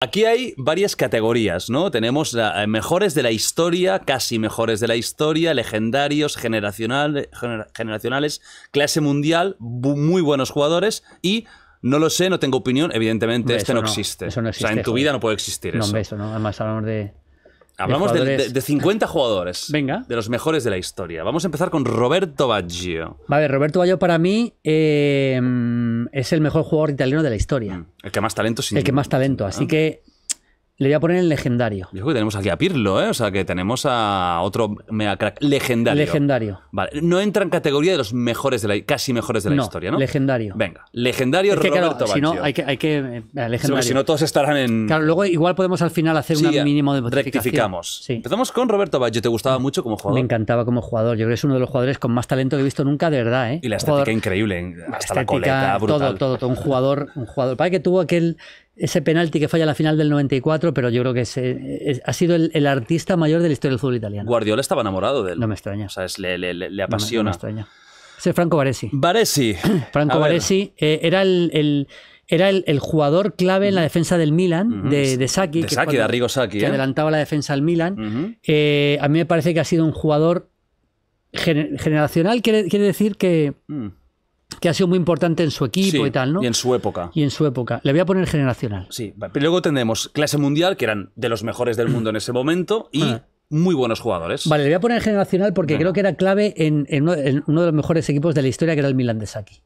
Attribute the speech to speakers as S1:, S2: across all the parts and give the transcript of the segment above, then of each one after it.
S1: Aquí hay varias categorías, ¿no? Tenemos eh, mejores de la historia, casi mejores de la historia, legendarios, generacionales, clase mundial, muy buenos jugadores y no lo sé, no tengo opinión. Evidentemente, este no, existe. Eso no existe. O sea, en tu vida no puede existir eso. eso
S2: no. Además, hablamos de Hablamos de,
S1: 50 jugadores. Venga. De los mejores de la historia. Vamos a empezar con Roberto Baggio.
S2: Vale, Roberto Baggio para mí eh, es el mejor jugador italiano de la historia. Mm,
S1: el que más talento, sin El que más talento. Así que
S2: le voy a poner el legendario.
S1: Yo que tenemos aquí a Pirlo, ¿eh? O sea, que tenemos a otro mega crack legendario. Legendario. Vale, no entra en categoría de los mejores de la, casi mejores de la historia, ¿no? Legendario. Venga, legendario es que, Roberto claro, Si no,
S2: hay que, hay que eh, eh, legendario. Si no, todos
S1: estarán en. Claro,
S2: luego igual podemos al final hacer un mínimo de Rectificamos.
S1: Sí. Empezamos con Roberto Baggio. ¿Te gustaba mucho como jugador? Me encantaba como
S2: jugador. Yo creo que es uno de los jugadores con más talento que he visto nunca, de verdad, ¿eh? Y la estética
S1: increíble, hasta la coleta, brutal. Todo, todo,
S2: todo. Un jugador, un jugador. Para que tuvo aquel ese penalti que falla a la final del 94, pero yo creo que ha sido el, artista mayor de la historia del fútbol italiano.
S1: Guardiola estaba enamorado de él. No me extraña. O sea, le, apasiona. No me, extraña.
S2: Ese Franco Baresi.
S1: Baresi. Franco Baresi
S2: eh, era el, era el, jugador clave en la defensa del Milan, de, de, Saki. De que de ¿eh? Que adelantaba la defensa al Milan. Eh, a mí me parece que ha sido un jugador generacional, quiere, decir que. Mm que ha sido muy importante en su equipo y tal,
S1: ¿no? Y en su época.
S2: Y en su época. Le voy a poner generacional. Sí,
S1: pero luego tenemos clase mundial, que eran de los mejores del mundo en ese momento, y muy buenos jugadores.
S2: Vale, le voy a poner generacional porque creo que era clave en, uno, de los mejores equipos de la historia, que era el Milan de Saki.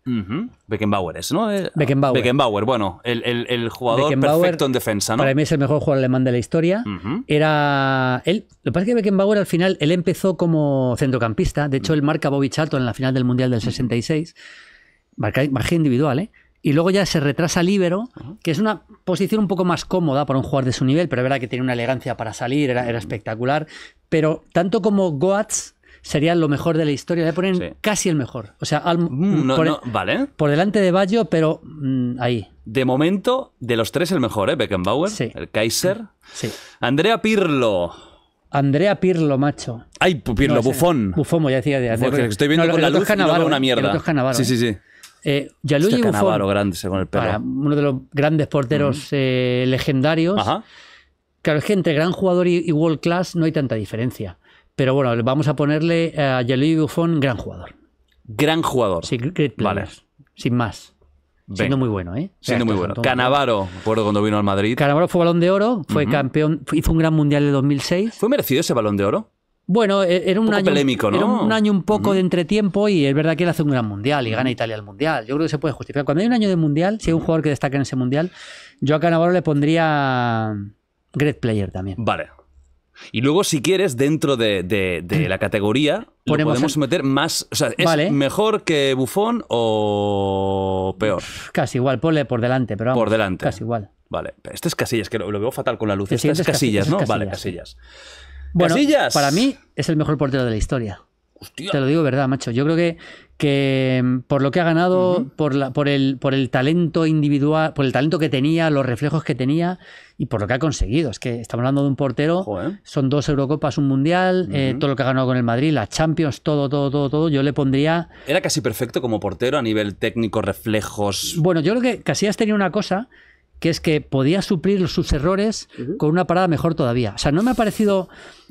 S1: Beckenbauer es, ¿no? Eh, ah, Beckenbauer. Beckenbauer, bueno, el, jugador perfecto en defensa, ¿no? Para mí es el mejor
S2: jugador alemán de la historia. Era él. Lo que pasa es que Beckenbauer al final, él empezó como centrocampista. De hecho, él marca Bobby Charlton en la final del Mundial del 66 margen individual, ¿eh? Y luego ya se retrasa Libero, que es una posición un poco más cómoda para un jugador de su nivel, pero es verdad que tiene una elegancia para salir, era, espectacular. Pero tanto como Goats, sería lo mejor de la historia. Le ponen casi el mejor. O sea, mm, por, delante de Bayo, pero
S1: mm, ahí. De momento, de los tres, el mejor, ¿eh? Beckenbauer, el Kaiser. Sí. Andrea Pirlo.
S2: Andrea Pirlo, macho. Ay, Pirlo, Bufón. Bufón, ya decía. De, de, estoy viendo con la luz y una mierda. sí, sí, sí. Eh, y este
S1: uno
S2: de los grandes porteros mm. eh, legendarios. Claro, es que entre gran jugador y, world class no hay tanta diferencia. Pero bueno, vamos a ponerle a y Buffon gran jugador. Gran jugador. Sí, Sin más. Siendo muy bueno, ¿eh? Siendo muy bueno.
S1: Canavaro, por cuando vino al Madrid. Canavaro fue balón de oro, fue
S2: campeón, hizo un gran mundial de 2006. ¿Fue merecido ese balón de oro? Bueno, e, era un, año. un año un poco de entretiempo y es verdad que él hace un gran mundial y gana Italia el mundial. Yo creo que se puede justificar. Cuando hay un año de mundial, si hay un jugador que destaca en ese mundial, yo a Cannavaro le pondría Great Player también.
S1: Vale. Y luego, si quieres, dentro de, la categoría, podemos meter más. O sea, ¿es mejor que Bufón o peor? Casi igual, ponle por delante, pero Por delante. Casi igual. Vale. Este es Casillas, que lo, veo fatal con la luz. Este es Casillas, ¿no? vale, Casillas. Bueno,
S2: para mí es el mejor portero de la historia. Te lo digo verdad, macho. Yo creo que, que mm, por lo que ha ganado, por, la, por, el, por el talento individual, por el talento que tenía, los reflejos que tenía y por lo que ha conseguido. Es que estamos hablando de un portero, son dos Eurocopas, un Mundial, eh, todo lo que ha ganado con el Madrid, la Champions, todo, todo, todo, todo. Yo le pondría.
S1: Era casi perfecto como portero a nivel técnico, reflejos.
S2: Bueno, yo creo que Casillas tenía una cosa que es que podía suplir sus errores con una parada mejor todavía. O sea, no me ha parecido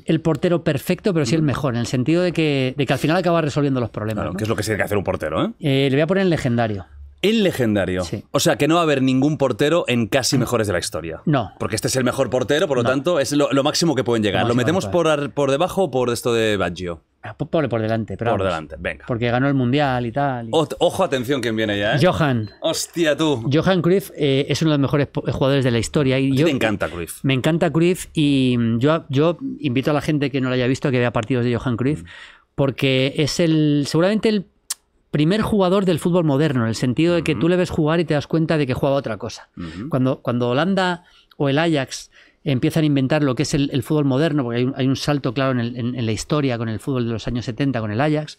S2: el portero perfecto, pero sí el mm. mejor, en el sentido de que, que al final acaba resolviendo los problemas. Claro, que
S1: es lo que tiene que hacer un portero, ¿eh?
S2: ¿eh? Le voy a poner el legendario.
S1: El legendario. O sea, que no va a haber ningún portero en casi mm. mejores de la historia. No. Porque este es el mejor portero, por lo tanto, es lo, máximo que pueden llegar. ¿Lo, metemos por, por debajo o por esto de Baggio?
S2: Ah, por delante, pero. Por delante, Porque ganó el mundial y tal.
S1: Ojo, atención, quien viene ya, eh? Johan. Hostia, tú.
S2: Johan Cruyff eh, es uno de los mejores jugadores de la historia. Y yo, te encanta Cruyff. Me encanta Cruyff y mm, yo, yo invito a la gente que no lo haya visto a que vea partidos de Johan Cruyff, mm. porque es el. Seguramente el primer jugador del fútbol moderno, en el sentido de que mm. tú le ves jugar y te das cuenta de que juega otra cosa. Mm-hmm. cuando, cuando Holanda o el Ajax empiezan a inventar lo que es el, fútbol moderno, porque hay un, salto claro en, la historia con el fútbol de los años 70, con el Ajax.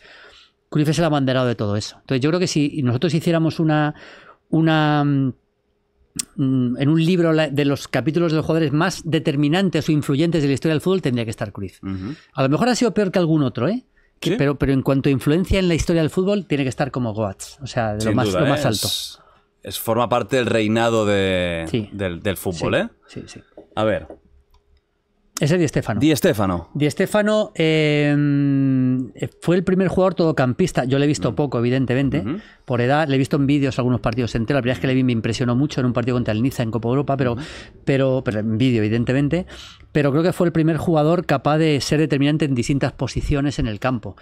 S2: Cruyff es el abanderado de todo eso. Entonces yo creo que si nosotros hiciéramos una... una mm, en un libro de los capítulos de los jugadores más determinantes o influyentes de la historia del fútbol tendría que estar Cruyff. A lo mejor ha sido peor que algún otro, ¿eh? pero, pero en cuanto a influencia en la historia del fútbol, tiene que estar como Goats, o sea, de lo ¿eh? más, alto.
S1: Es, forma parte del reinado de, del, fútbol, ¿eh? Sí, sí. A ver. Ese Di Stefano. Di Stefano.
S2: Di Stefano eh, fue el primer jugador todocampista. Yo le he visto mm. poco, evidentemente. Por edad, le he visto en vídeos algunos partidos enteros. La primera vez que le vi me impresionó mucho en un partido contra el Niza en Copa Europa, pero, pero, en vídeo, evidentemente. Pero creo que fue el primer jugador capaz de ser determinante en distintas posiciones en el campo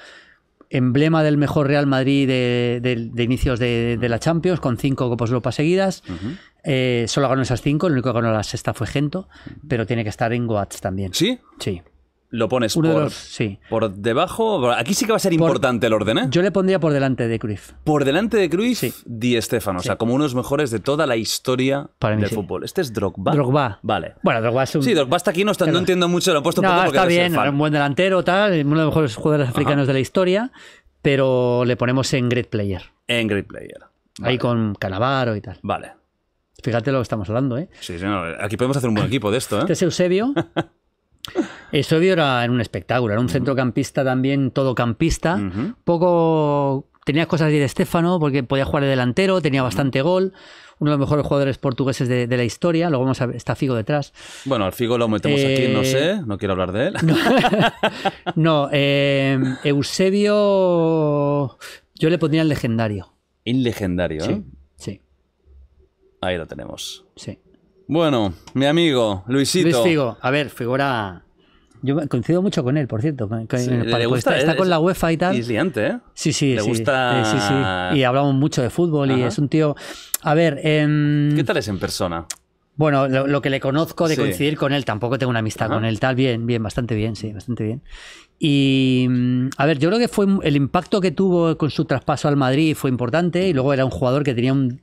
S2: emblema del mejor Real Madrid de, inicios de, la Champions, con cinco Copas Europa seguidas. Eh, solo ganó esas cinco, el único que ganó la sexta fue Gento, pero tiene que
S1: estar en Goats también. ¿Sí? Sí. Lo pones por, sí. por debajo. Aquí sí que va a ser importante el orden, ¿eh?
S2: Yo le pondría por delante de Cruyff.
S1: Por delante de Cruyff, Di Stefano. O sea, como unos mejores de toda la historia del fútbol. Este es Drogba. Drogba. Vale. Bueno, Drogba es un. Sí, Drogba está aquí, no, entiendo mucho, lo he puesto poco porque está bien, un
S2: buen delantero, tal, uno de los mejores jugadores africanos de la historia, pero le ponemos en Great Player. En Great Player. Ahí con Canavaro y tal. Vale. Fíjate lo que estamos hablando, ¿eh?
S1: Sí, sí, aquí podemos hacer un buen equipo de esto, ¿eh? Este es
S2: Eusebio. Eusebio era un espectáculo, era un centrocampista también, todocampista, poco tenía cosas de Estefano porque podía jugar de delantero, tenía bastante gol, uno de los mejores jugadores portugueses de, la historia, luego vamos a ver, está Figo detrás.
S1: Bueno, al Figo lo metemos aquí, no eh, sé, no quiero hablar de él.
S2: No, em, Eusebio yo le pondría el legendario.
S1: El legendario, ¿eh? Ahí lo tenemos. Sí. Bueno, mi amigo, Luisito. Luis a ver, figura.
S2: Yo coincido mucho con él, por cierto. está, con la UEFA y tal. ¿eh?
S1: Sí, sí, le gusta. Eh, sí, sí. Y
S2: hablamos mucho de fútbol y es un tío. A ver. Em, ¿Qué tal es en persona? Bueno, lo, que le conozco de coincidir con él, tampoco tengo una amistad con él, tal, bien, bien, bastante bien, sí, bastante bien. Y mm, a ver, yo creo que fue el impacto que tuvo con su traspaso al Madrid fue importante y luego era un jugador que tenía un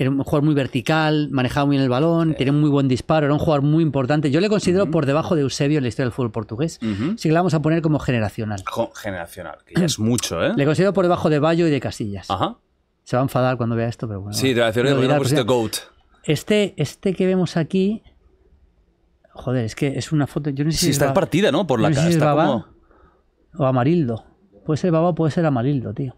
S2: era un jugador muy vertical, manejaba muy bien el balón, tenía un muy buen disparo, era un jugador muy importante. Yo le considero por debajo de Eusebio en la historia del fútbol portugués. Así que Si le vamos a poner como generacional.
S1: Generacional, que ya es mucho,
S2: ¿eh? Le considero por debajo de Bayo y de Casillas. Ajá. Se va a enfadar cuando vea esto, pero bueno. Sí, te va a decir, no, GOAT. Este, este que vemos aquí. Joder, es que es una foto. si, está en partida, ¿no? Por la cara. o Amarildo. Puede ser Baba, puede ser Amarildo, tío.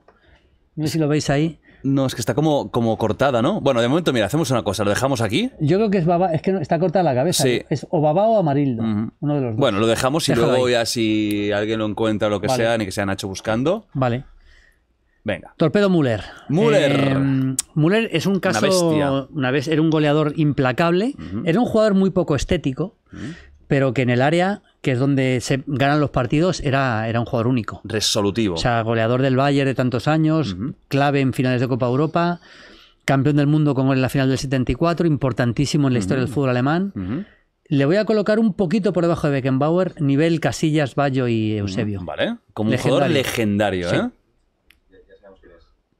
S2: No sé si lo veis
S1: ahí. No, es que está como, como cortada, ¿no? Bueno, de momento, mira, hacemos una cosa, lo dejamos aquí.
S2: Yo creo que es es que está cortada la cabeza. Es o baba o amarildo, uno de los Bueno, lo dejamos y luego
S1: ya si alguien lo encuentra o lo que sea, ni que han hecho buscando.
S2: Vale. Venga. Torpedo Müller. Müller. Eh, Müller es un caso. Una vez, era un goleador implacable. Era un jugador muy poco estético pero que en el área, que es donde se ganan los partidos, era, era un jugador único. Resolutivo. O sea, goleador del Bayern de tantos años, clave en finales de Copa Europa, campeón del mundo como en la final del 74, importantísimo en la historia del fútbol alemán. Le voy a colocar un poquito por debajo de Beckenbauer, nivel Casillas, Bayo y Eusebio. Vale, como un jugador legendario, ¿eh?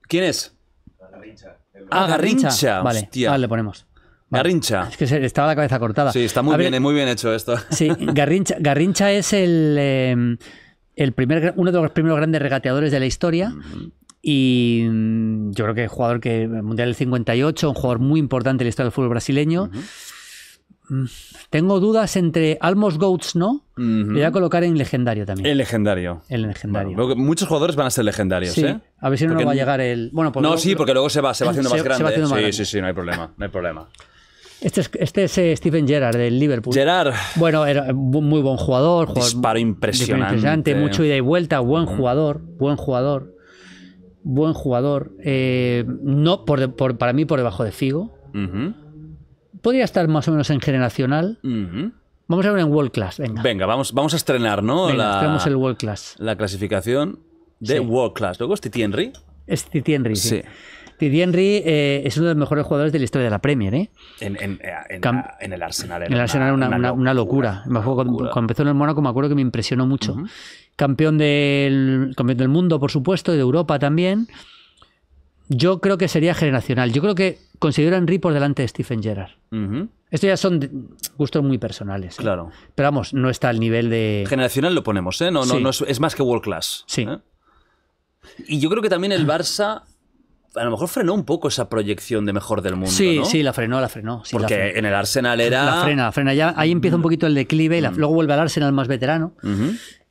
S1: quién es. ¿Quién Garrincha. Ah, Garrincha. Vale, le ponemos. Garrincha. Es que estaba la cabeza cortada. Sí, está muy, bien, eh, muy bien hecho esto.
S2: Sí, Garrincha, Garrincha es el, eh, el primer, uno de los primeros grandes regateadores de la historia. Y mm, yo creo que es jugador que eh, Mundial del 58, un jugador muy importante en la historia del fútbol brasileño. Mm, tengo dudas entre
S1: Almos Goats, ¿no? voy a colocar en legendario también. El legendario. El legendario. muchos jugadores van a ser legendarios, sí. ¿eh? A ver si no va a llegar el. Bueno, no, sí, porque luego se va, se va haciendo más grande. sí, sí, sí, no hay problema. No hay problema.
S2: Este es, este es eh, Steven Gerrard del Liverpool. Gerrard. Bueno, era muy buen jugador. jugador impresionante. impresionante. Mucho ida y vuelta. Buen jugador. Buen jugador. Buen jugador. Eh, no, por, para mí, por debajo de Figo. Podría estar más o menos en generacional. Vamos a ver en World Class. Venga,
S1: venga vamos, vamos a estrenar, ¿no? Venga, la, el World Class. La clasificación de World Class. Luego es Henry.
S2: Es sí. Y Henry eh, es uno de los mejores jugadores de la historia de la Premier. ¿eh?
S1: En, el Arsenal. Eh, en el Arsenal era una, locura.
S2: Cuando, empezó en el Mónaco me acuerdo que me impresionó mucho. campeón, del, campeón del mundo, por supuesto, y de Europa también. Yo creo que sería generacional. Yo creo que considero a Henry por delante de Stephen Gerrard. Estos ya son gustos muy personales. ¿eh?
S1: Claro. Pero vamos, no está al nivel de. Generacional lo ponemos, ¿eh? No, es, más que world class. Sí. Y yo creo que también el Barça a lo mejor frenó un poco esa proyección de mejor del mundo. Sí, ¿no? sí, la
S2: frenó, la frenó. Porque en
S1: el Arsenal era. La frena,
S2: la frena. Ya, ahí empieza un poquito el declive, y la, luego vuelve al Arsenal más veterano.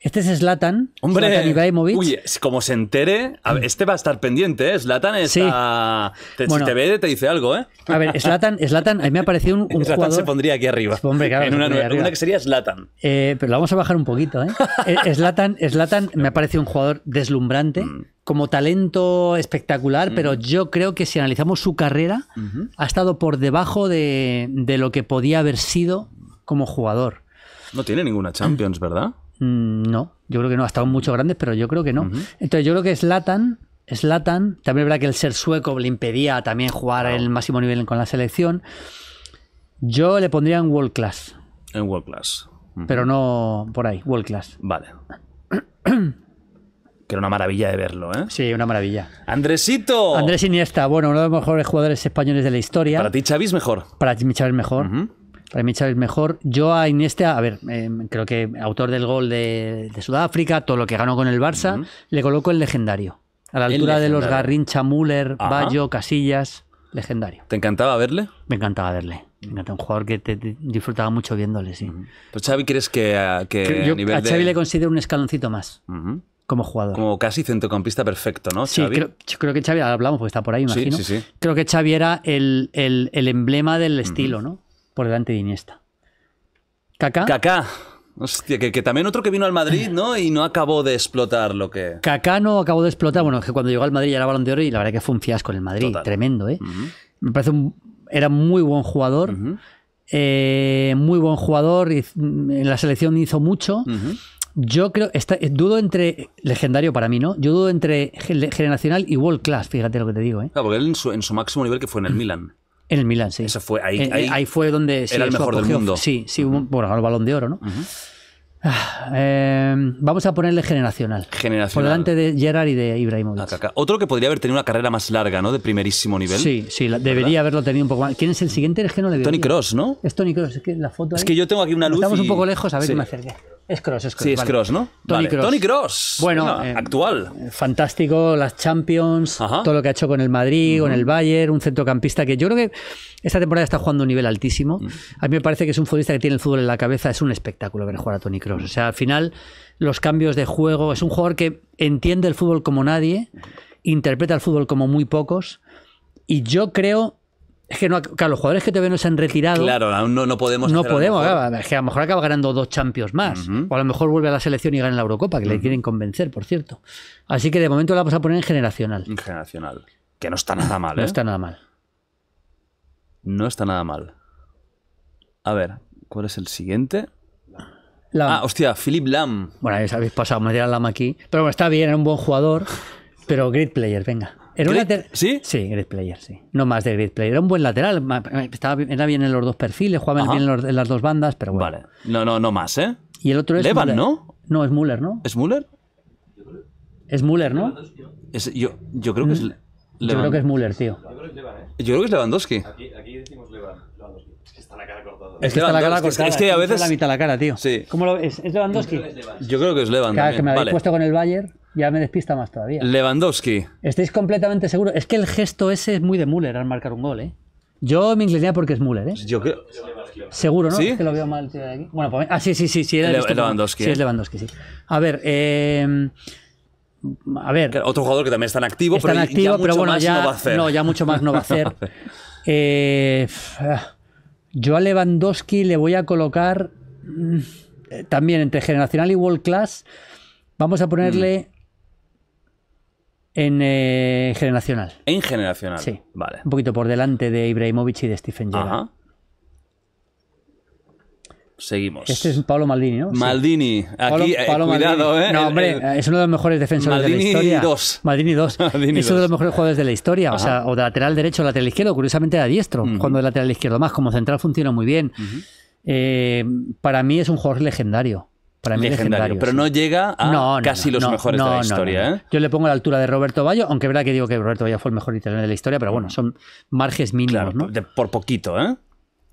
S2: Este es Slatan. Hombre, Zlatan Ibrahimovic. Uy,
S1: como se entere, este va a estar pendiente, ¿eh? Slatan está. si te ve, te dice algo, ¿eh? A ver, Slatan,
S2: a mí me ha parecido un, un jugador. se pondría aquí arriba. Hombre, claro, en una, que sería Slatan. Eh, pero la vamos a bajar un poquito, ¿eh? Slatan, eh, me ha parecido un jugador deslumbrante. Mm. como talento espectacular, mm. pero yo creo que si analizamos su carrera, ha estado por debajo de, lo que podía haber sido como jugador.
S1: No tiene ninguna Champions, ¿verdad?
S2: Mm, no, yo creo que no. Ha estado mucho grandes, pero yo creo que no. Entonces, yo creo que es Slatan, también es verdad que el ser sueco le impedía también jugar el máximo nivel con la selección. Yo le pondría en World Class. En World Class. Pero no por ahí, World Class. Vale.
S1: que era una
S2: maravilla de verlo, ¿eh? Sí, una maravilla. ¡Andresito! Andrés Iniesta, bueno, uno de los mejores jugadores españoles de la historia. Para ti, Xavi mejor. Para ti, Xavi mejor. Para mí Chávez es mejor. Yo a Iniesta, a ver, eh, creo que autor del gol de, Sudáfrica, todo lo que ganó con el Barça, le coloco el legendario. A la altura de los Garrincha, Müller, Casillas, legendario.
S1: ¿Te encantaba verle?
S2: Me encantaba verle. Me un jugador que te, disfrutaba mucho viéndole, sí.
S1: Pues Xavi, ¿crees que, a, a, nivel Xavi le
S2: considero un escaloncito más? como jugador.
S1: Como casi centrocampista perfecto, ¿no? Sí, Creo,
S2: que Xavi, hablamos
S1: porque está por ahí, imagino. Sí, sí,
S2: Creo que Xavi era el, emblema del estilo, ¿no?
S1: por delante de Iniesta. Kaká. Kaká. Hostia, que, también otro que vino al Madrid, ¿no? Y no acabó de explotar lo que.
S2: Kaká no acabó de explotar. Bueno, es que cuando llegó al Madrid ya era balón de oro y la verdad que fue un fiasco en el Madrid. Tremendo, ¿eh? Me parece un. Era muy buen jugador. Eh, muy buen jugador. Mm, en la selección hizo mucho. Yo creo, está, dudo entre, legendario para mí, ¿no? Yo dudo entre generacional y world class, fíjate lo que te digo, ¿eh?
S1: Claro, porque él en su, en su máximo nivel que fue en el Milan. En el Milan, sí. Eso fue, ahí, eh, ahí, fue donde... Sí, era el mejor del mundo. Sí, sí, bueno, el balón
S2: de oro, ¿no? Ah, em, vamos a ponerle generacional. Por delante de Gerard y de Ibrahimovic.
S1: Ah, Otro que podría haber tenido una carrera más larga, ¿no? De primerísimo nivel. Sí, sí, debería
S2: haberlo tenido un poco más. ¿Quién es el siguiente? Es que Tony Cross, ¿no? Es Tony Cross, es que la foto.
S1: Es que yo tengo aquí una luz. Estamos un poco lejos, a ver sí. me acerque. Es Cross, es Cross. Sí, es Cross, ¿no? Tony Cross. Bueno, eh, actual.
S2: Eh, fantástico, las Champions, todo lo que ha hecho con el Madrid, con el Bayern, un centrocampista que yo creo que esta temporada está jugando a un nivel altísimo. A mí me parece que es un futbolista que tiene el fútbol en la cabeza, es un espectáculo ver jugar a Tony Cross. O sea, al final los cambios de juego, es un jugador que entiende el fútbol como nadie, interpreta el fútbol como muy pocos, y yo creo... que no, los jugadores que te se han retirado. Claro,
S1: aún no, no podemos. No podemos, es que
S2: a lo mejor acaba ganando dos champions más. O a lo mejor vuelve a la selección y gana la Eurocopa, que le quieren convencer, por cierto.
S1: Así que de momento la vamos a poner en generacional. En generacional. Que no está nada mal, No ¿eh? está nada mal. No está nada mal. A ver, ¿cuál es el siguiente? Ah, hostia, Philip Lam. Bueno, habéis pasado, me a Lam aquí. Pero bueno, está bien, era un buen
S2: jugador, pero great player, venga. Era
S1: ¿Sí? Sí, great player, sí.
S2: No más de great player. Era un buen lateral. Estaba, era bien en los dos perfiles, jugaba bien en, las dos bandas, pero bueno. Vale.
S1: No, no, no más, ¿eh? Y el otro es. Levan, ¿no?
S2: No, es Müller, ¿no?
S1: ¿Es Müller? Es Müller, ¿no? yo, yo creo que es. Mm. Yo creo que es Müller, tío. Yo creo que es ¿eh? Lewandowski. aquí decimos Levan.
S2: Es que está la cara cortada. Es que, a la Es que a veces. la mitad la
S1: cara, tío. Sí. ¿Cómo lo... ¿Es, Lewandowski? Yo creo que es Lewandowski. Claro, que me habéis puesto
S2: con el Bayern, ya me despista más todavía.
S1: Lewandowski.
S2: Estáis completamente seguros. Es que el gesto ese es muy de Müller al marcar un gol, ¿eh? Yo me inclinaría porque es Müller, ¿eh?
S1: Yo creo. Seguro, ¿no? ¿Sí? Es
S2: que lo veo mal, tío, aquí. Bueno, pues. Ah, sí, sí, sí. sí Lewandowski. Sí, es ¿eh? Lewandowski, sí. A ver, eh.
S1: A ver. Otro jugador que también está en activo, está pero, activo, mucho bueno, más ya, no, va a hacer. no, ya mucho más no va a hacer. eh,
S2: ah. Yo a Lewandowski le voy a colocar mm, eh, también entre generacional y world class. Vamos a ponerle mm. en eh, generacional. En generacional. Sí. Vale. Un poquito por delante de Ibrahimovic y de Stephen Ajá.
S1: Seguimos. Este es Pablo Maldini, ¿no? Maldini. Aquí, eh, cuidado, ¿eh? No, hombre, es
S2: uno de los mejores defensores de la historia. Maldini 2. Maldini 2. Es uno de los mejores jugadores de la historia. O sea, o de lateral derecho o lateral izquierdo. Curiosamente, a diestro. Cuando de lateral izquierdo más. Como central funciona muy bien. Eh, para mí es un jugador legendario. Para mí legendario, legendario pero no
S1: llega a casi los mejores de la historia. ¿eh?
S2: Yo le pongo a la altura de Roberto Bayo, aunque es verdad que digo que Roberto Bayo fue el mejor italiano de la historia, pero bueno, son marges mínimos.
S1: ¿no? de, por poquito, ¿eh?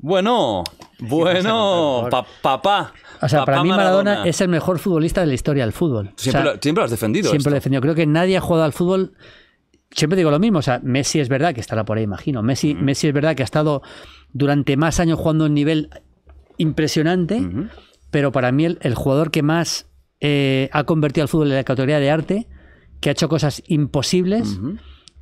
S1: Bueno, bueno, papá. O sea, para mí Maradona, es
S2: el mejor futbolista de la historia del fútbol. Siempre, lo, has defendido. Siempre lo he defendido. Creo que nadie ha jugado al fútbol. Siempre digo lo mismo. O sea, Messi es verdad que estará por ahí, imagino. Messi, Messi es verdad que ha estado durante más años jugando a un nivel impresionante. Pero para mí, el, jugador que más eh, ha convertido al fútbol en la categoría de arte, que ha hecho cosas imposibles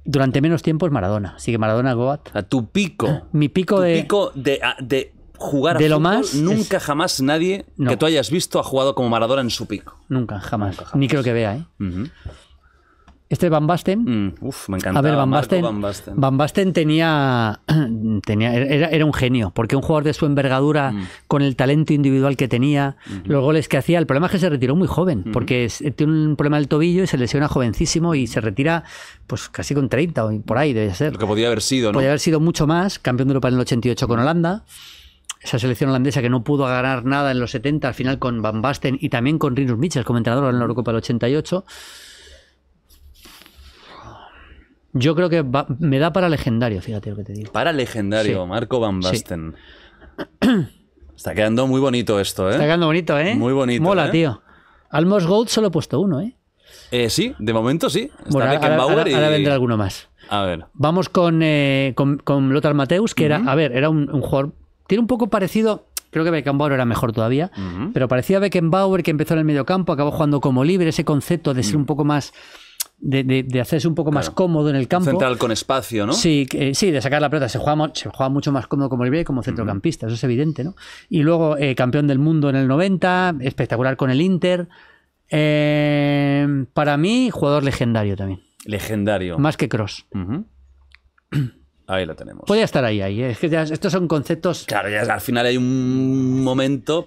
S2: durante menos tiempo es Maradona. Así que Maradona Goat. A tu pico. Mi
S1: pico de. pico ah, de, jugar a de lo más nunca jamás nadie que tú hayas visto ha jugado como Maradona en su pico.
S2: Nunca jamás. Ni creo que vea, ¿eh? Este Van Basten.
S1: Mm, a ver, Van Basten,
S2: Van Basten. tenía. era, un genio, porque un jugador de su envergadura, mm. con el talento individual que tenía, los goles que hacía. El problema es que se retiró muy joven, porque eh, tiene un problema del tobillo y se lesiona jovencísimo y se retira, pues casi con 30 o por ahí, debe ser.
S1: Lo que podía haber sido, ¿no? Podía haber
S2: sido mucho más. Campeón de Europa en el 88 con Holanda esa selección holandesa que no pudo ganar nada en los 70, al final con Van Basten y también con Rinus Michels como entrenador en la Eurocopa del 88. Yo creo que me da para legendario, fíjate lo que te digo.
S1: Para legendario, Marco Van Basten. Está quedando muy bonito esto, ¿eh? Está quedando
S2: bonito, ¿eh? Muy bonito. Mola, ¿eh? tío. Almost Gold solo he puesto uno, ¿eh?
S1: Eh, sí, de momento sí. Está bueno, ahora, ahora, vendrá alguno más. A ver.
S2: Vamos con, eh, con, Lothar Mateus, que era, a ver, era un, jugador. Tiene un poco parecido. Creo que Beckenbauer era mejor todavía, pero parecía Beckenbauer que empezó en el mediocampo, acabó jugando como libre, ese concepto de ser mm. un poco más de, de, hacerse un poco más cómodo en el campo. Central
S1: con espacio, ¿no? Sí,
S2: eh, sí de sacar la pelota. Se juega, mucho más cómodo como libre y como centrocampista, eso es evidente, ¿no? Y luego eh, campeón del mundo en el 90, espectacular con el Inter. Eh, para mí, jugador legendario también.
S1: Legendario. Más que Cross. Ahí la tenemos. Podría
S2: estar ahí, ahí. Eh. Es que estos son conceptos. Claro, ya al
S1: final hay un momento.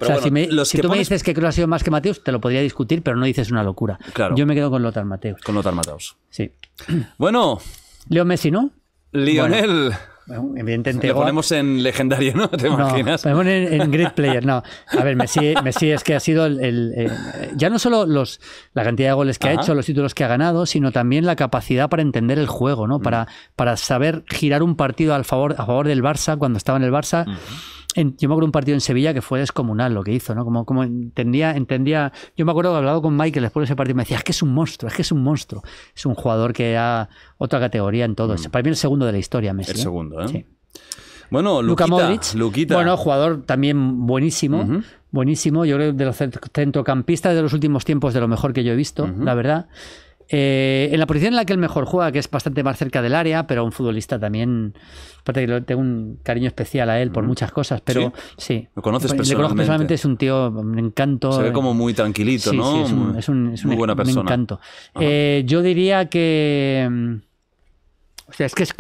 S1: si, tú me dices
S2: que creo ha sido más que Mateus, te lo podría discutir, pero no dices una locura. Claro. Yo me quedo con Lothar Mateus. Con
S1: Lothar Mateus. Sí. Bueno.
S2: Leo Messi, ¿no?
S1: Lionel. Evidentemente. Lo ponemos en legendario, ¿no? ¿Te imaginas? en,
S2: en, great player, no. A ver, Messi, es que ha sido el, eh, ya no solo los, la cantidad de goles que ha hecho, los títulos que ha ganado, sino también la capacidad para entender el juego, ¿no? Mm. Para, para saber girar un partido al favor, a favor del Barça cuando estaba en el Barça yo me acuerdo un partido en Sevilla que fue descomunal lo que hizo, ¿no? Como, como entendía, entendía. Yo me acuerdo que hablado con Michael después de ese partido y me decía, es que es un monstruo, es que es un monstruo. Es un jugador que ha otra categoría en todo. Mm. eso. Para mí el segundo de la historia, Messi. El ¿eh? segundo, ¿eh? Bueno, Luka Modric. Bueno, jugador también buenísimo. Buenísimo. Yo creo que de los centrocampistas de los últimos tiempos, de lo mejor que yo he visto, la verdad. Eh, en la posición en la que él mejor juega, que es bastante más cerca del área, pero un futbolista también. Aparte que tengo un cariño especial a él por muchas cosas, pero sí. Lo conoces personalmente. lo conozco personalmente, es un tío, me encanto. Se ve como muy tranquilito, ¿no? Sí, es un, es un, muy buena persona. Me encanto. Eh, yo diría que. Mm, o sea, es que es,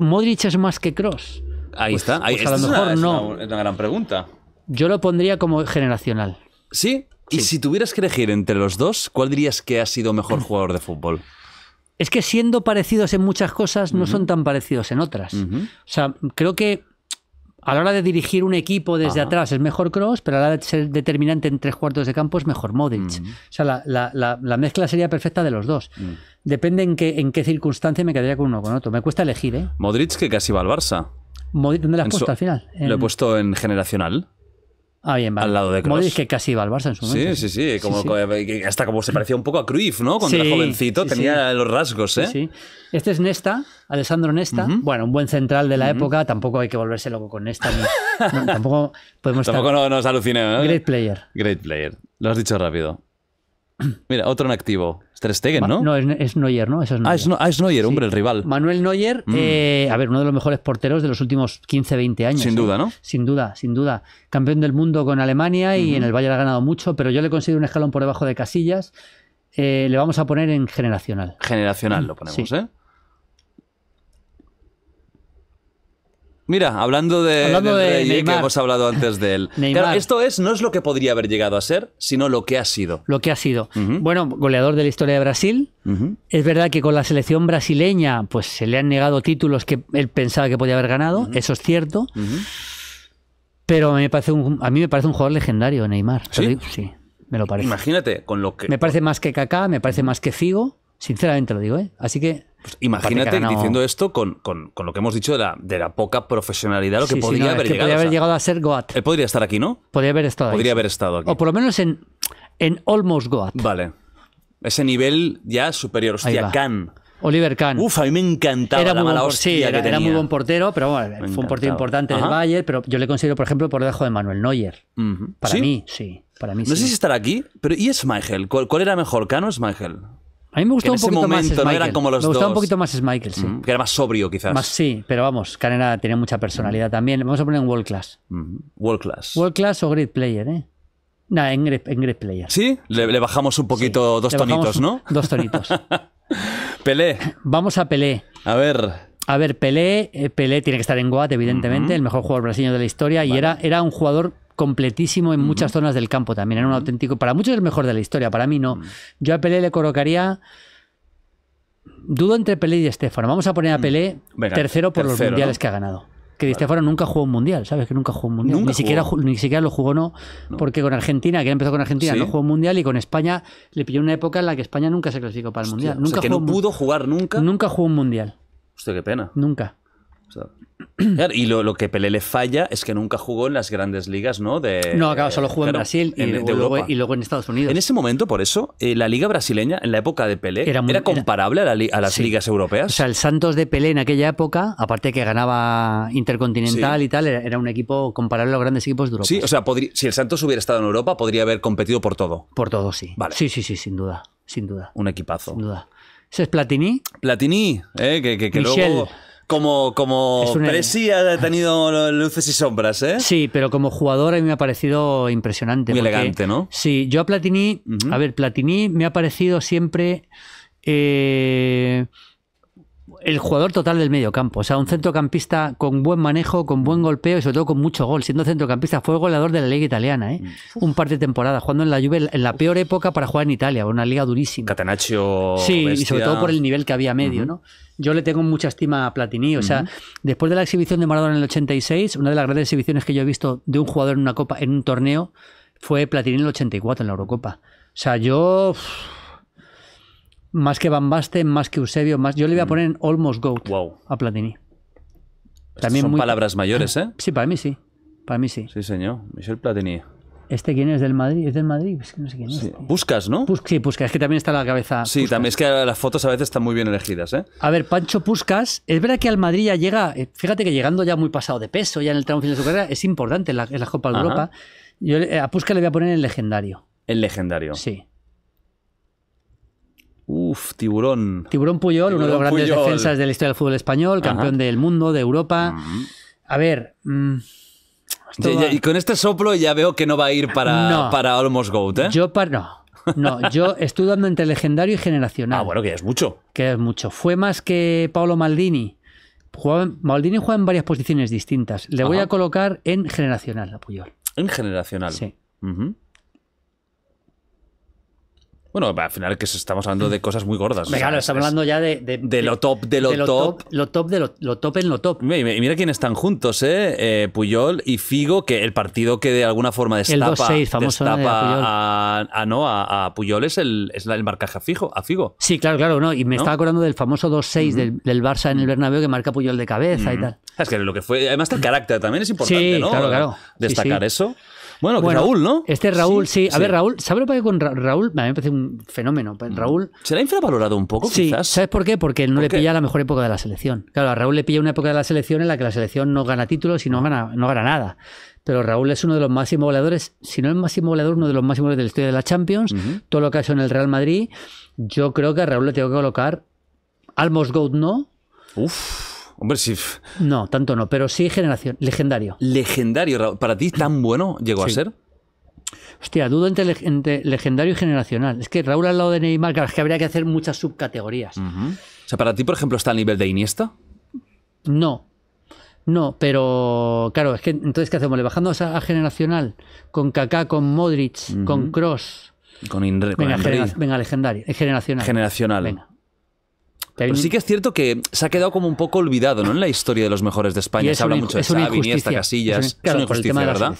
S2: Modric es más que Cross.
S1: Ahí pues, está. Ahí, pues a lo mejor no. Es una gran pregunta.
S2: Yo lo pondría como generacional.
S1: ¿Sí? Y si tuvieras que elegir entre los dos, ¿cuál dirías que ha sido mejor mm. jugador de fútbol?
S2: Es que siendo parecidos en muchas cosas, no son tan parecidos en otras. O sea, creo que a la hora de dirigir un equipo desde atrás es mejor Cross, pero a la hora de ser determinante en tres cuartos de campo es mejor Modric. O sea, la, mezcla sería perfecta de los dos. Mm. Depende en qué, circunstancia me quedaría con uno o con otro. Me cuesta elegir, ¿eh?
S1: Modric que casi va al Barça.
S2: ¿Dónde lo has puesto al final? Lo he
S1: puesto en generacional. Ah, bien, va. Al lado de que casi
S2: iba al Barça en su momento. Sí, sí, sí. Como,
S1: Hasta como se parecía un poco a Cruyff, ¿no? Cuando era jovencito tenía los rasgos, ¿eh? Sí,
S2: Este es Nesta, Alessandro Nesta. Bueno, un buen central de la época. Tampoco hay que volverse loco con Nesta. tampoco podemos Tampoco
S1: nos alucinemos. ¿no? ¿eh? Great player. Great player. Lo has dicho rápido. Mira, otro en activo. ¿no? No,
S2: es, es, ¿no? es Ah, es, no, ah, Neuer, hombre, el rival. Manuel Neuer, mm. eh, a ver, uno de los mejores porteros de los últimos 15, 20 años. Sin ¿eh? duda, ¿no? Sin duda, sin duda. Campeón del mundo con Alemania y en el Bayern ha ganado mucho, pero yo le considero un escalón por debajo de casillas. Eh, le vamos a poner en generacional.
S1: Generacional lo ponemos, ¿eh? Mira, hablando de, Neymar. hemos hablado antes de él. esto es, no es lo que podría haber llegado a ser, sino lo que ha sido.
S2: Lo que ha sido. Bueno, goleador de la historia de Brasil. Es verdad que con la selección brasileña, pues se le han negado títulos que él pensaba que podía haber ganado. Eso es cierto. Pero me parece a mí me parece un jugador legendario, Neymar. ¿Sí? sí,
S1: me lo parece. Imagínate, con lo que. Me parece
S2: más que Kaká, me parece más que Figo. Sinceramente lo digo, ¿eh? Así que
S1: pues imagínate diciendo esto con, lo que hemos dicho de la, poca profesionalidad, lo que podría haber, llegado, a ser Goat. podría estar aquí, ¿no? Podría
S2: haber estado podría haber estado aquí. O por lo menos en, en Almost Goat.
S1: Vale. Ese nivel ya superior. Hostia, Khan.
S2: Oliver Kahn. Uf, a mí me
S1: encantaba era muy era, muy buen
S2: portero, pero bueno,
S1: fue un portero importante en del
S2: Bayern, pero yo le considero, por ejemplo, por debajo de Manuel Neuer. Para mí, sí.
S1: Para mí, no sé si estará aquí, pero ¿y es michael ¿Cuál, era mejor, Kahn o Schmeichel? A mí me gustó un poquito más. No como los me gustaba un poquito más sí. Mm, que era más sobrio, quizás. Más
S2: sí, pero vamos, Canera tenía mucha personalidad mm. también. Vamos a poner en World Class.
S1: Mm, world Class.
S2: World Class o Great Player, ¿eh? Nada, en Great, Player.
S1: Sí, le, bajamos un poquito dos tonitos, ¿no? dos tonitos.
S2: Pelé. Vamos a Pelé. A ver. A ver, Pelé, eh, Pelé tiene que estar en Goat, evidentemente, el mejor jugador brasileño de la historia, y era, era un jugador completísimo en muchas zonas del campo también. Era un auténtico. Para muchos es el mejor de la historia, para mí no. Yo a Pelé le colocaría. Dudo entre Pelé y Estefano. Vamos a poner a mm. Pelé tercero por los mundiales que ha ganado. Que Di nunca jugó un mundial, ¿sabes? Que nunca jugó un mundial. ni, siquiera, ni siquiera lo jugó, no, Porque con Argentina, que empezó con Argentina, no jugó un mundial y con España le pilló una época en la que España nunca se clasificó para el mundial. Nunca no pudo
S1: jugar nunca. Nunca
S2: jugó un mundial. ¿Usted qué pena. Nunca.
S1: y lo, que Pelé le falla es que nunca jugó en las grandes ligas, ¿no? De, no, claro, solo jugó en Brasil y, luego, en Estados Unidos. En ese momento, por eso, eh, la liga brasileña, en la época de Pelé, era, comparable a, las ligas europeas.
S2: O sea, el Santos de Pelé en aquella época, aparte que ganaba Intercontinental y tal, era, un equipo comparable a los grandes equipos de Europa. Sí, o
S1: sea, si el Santos hubiera estado en Europa, podría haber competido por todo.
S2: Por todo, sí. Sí, sí, sí, sin duda, sin duda. Un equipazo. Sin duda. ¿Ese es Platini?
S1: Platini, eh, que, que, que luego como, como Presi ha tenido luces y
S2: sombras, ¿eh? Sí, pero como jugador a mí me ha parecido impresionante. Muy elegante, ¿no? Sí, yo a Platini, a ver, Platini me ha parecido siempre eh, el jugador total del medio campo. O sea, un centrocampista con buen manejo, con buen golpeo y sobre todo con mucho gol. Siendo centrocampista, fue goleador de la Liga Italiana, ¿eh? Mm. Un par de temporadas, jugando en la Juve en la peor época para jugar en Italia, una liga durísima.
S1: Catenaccio. Sí, y sobre todo por el
S2: nivel que había medio, ¿no? yo le tengo mucha estima a Platini. O sea, después de la exhibición de Maradona en el 86, una de las grandes exhibiciones que yo he visto de un jugador en una copa, en un torneo, fue Platini en el 84 en la Eurocopa. O sea, yo más que Van Basten, más que Eusebio, más yo le voy a mm. poner Almost Goat a Platini. También son palabras
S1: mayores, ¿eh? Sí, para mí sí. Para mí sí. Sí, señor. Michel Platini.
S2: ¿Este quién es? ¿Del Madrid? ¿Es del Madrid? Es que no sé quién es.
S1: Sí. Buscas, ¿no?
S2: sí, Puscas, es que también está la
S1: cabeza. Sí, también es que las fotos a veces están muy bien elegidas, ¿eh?
S2: A ver, Pancho Puscas, es verdad que al Madrid ya llega, eh, fíjate que llegando ya muy pasado de peso, ya en el tramo final de su carrera, es importante en la, Copa de Europa. Yo a Puscas le voy a poner el
S1: legendario. El legendario. Sí. Uf, Tiburón. Tiburón Puyol, uno de los grandes defensas
S2: de la historia del fútbol español, campeón del mundo, de Europa. A ver. Mm,
S1: y con este soplo ya veo que no va a ir para, para Almost Goat, ¿eh? Yo para... No.
S2: No, yo estoy dando entre legendario y generacional. Ah, bueno, que es mucho. Que es mucho. Fue más que Paolo Maldini. Maldini juega en varias posiciones distintas. Le voy a colocar en generacional la
S1: En generacional. Sí. Bueno, al final que estamos hablando de cosas muy gordas. Claro, estamos hablando ya de, de, lo top, de lo, top. Lo top, de lo, top en lo top. Y mira quién están juntos, ¿eh? ¿eh? Puyol y Figo, que el partido que de alguna forma destapa, ¿eh? a, no, a, Puyol es el, es el marcaje a, Figo,
S2: Sí, claro, claro. no Y me estaba acordando del famoso 2-6 del, Barça en el Bernabéu que marca Puyol de cabeza y tal.
S1: Es que lo que fue, además el carácter también es importante, Claro, claro. Destacar eso. Bueno, con Raúl, ¿no? Este Raúl, sí. A ver, Raúl,
S2: ¿sabes lo que pasa con Raúl? A mí me parece un fenómeno. Pues mm. Raúl.
S1: ¿Será infravalorado un poco, sí.
S2: ¿Sabes por qué? Porque no le pilla la mejor época de la selección. Claro, a Raúl le pilla una época de la selección en la que la selección no gana títulos y no gana, no gana nada pero Raúl es uno de los máximos goleadores, si no el máximo goleador, uno de los máximos goleadores de la historia de la Champions, todo lo que ha hecho en el Real Madrid, yo creo que a Raúl le tengo que colocar almost Goat no,
S1: Uf. Hombre, sí.
S2: No, tanto no, pero sí generación. Legendario.
S1: Legendario. ¿Para ti tan bueno llegó a ser?
S2: Hostia, dudo entre, legendario y generacional. Es que Raúl al lado de Neymar, es que habría que hacer muchas subcategorías.
S1: O sea, para ti, por ejemplo, está al nivel de Iniesta.
S2: No, no, pero claro, es que entonces, ¿qué hacemos? ¿Le bajamos a, generacional? Con Kaká, con Modric, con Cross. Con, Iniesta. venga, legendario, generacional.
S1: Generacional sí que es cierto que se ha quedado como un poco olvidado, ¿no? En la historia de los mejores de España. se habla mucho de Xavi, Casillas. Es una, claro, es una injusticia, ¿verdad?